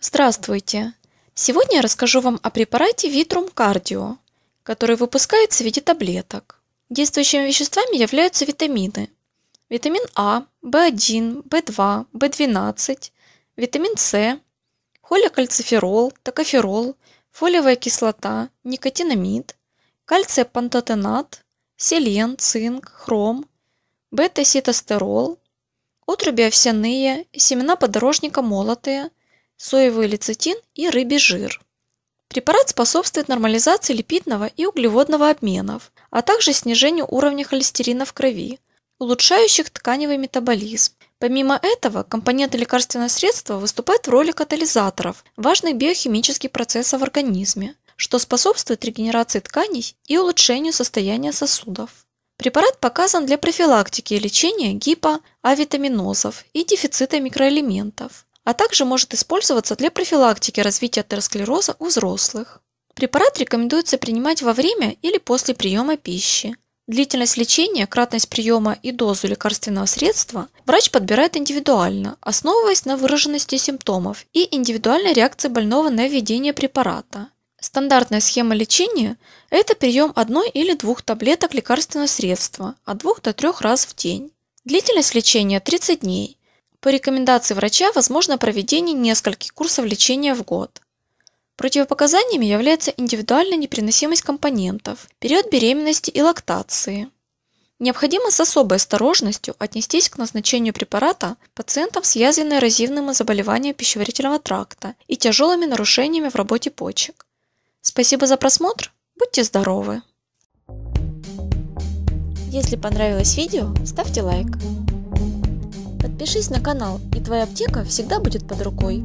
Здравствуйте! Сегодня я расскажу вам о препарате Vitrum Cardio, который выпускается в виде таблеток. Действующими веществами являются витамины. Витамин А, В1, В2, В12, витамин С, холиокальциферол, токоферол, фолиевая кислота, никотинамид, Кальций, пантотенат, селен, цинк, хром, бета-ситостерол, отруби овсяные, семена подорожника молотые, соевый лецитин и рыбий жир. Препарат способствует нормализации липидного и углеводного обменов, а также снижению уровня холестерина в крови, улучшающих тканевый метаболизм. Помимо этого, компоненты лекарственного средства выступают в роли катализаторов важных биохимических процессов в организме, что способствует регенерации тканей и улучшению состояния сосудов. Препарат показан для профилактики и лечения гипоавитаминозов и дефицита микроэлементов, а также может использоваться для профилактики развития атеросклероза у взрослых. Препарат рекомендуется принимать во время или после приема пищи. Длительность лечения, кратность приема и дозу лекарственного средства врач подбирает индивидуально, основываясь на выраженности симптомов и индивидуальной реакции больного на введение препарата. Стандартная схема лечения – это прием одной или двух таблеток лекарственного средства от двух до трех раз в день. Длительность лечения – 30 дней. По рекомендации врача возможно проведение нескольких курсов лечения в год. Противопоказаниями является индивидуальная непереносимость компонентов, период беременности и лактации. Необходимо с особой осторожностью отнестись к назначению препарата пациентам с язвенно-эрозивным заболеванием пищеварительного тракта и тяжелыми нарушениями в работе почек. Спасибо за просмотр. Будьте здоровы! Если понравилось видео, ставьте лайк. Подпишись на канал, и твоя аптека всегда будет под рукой.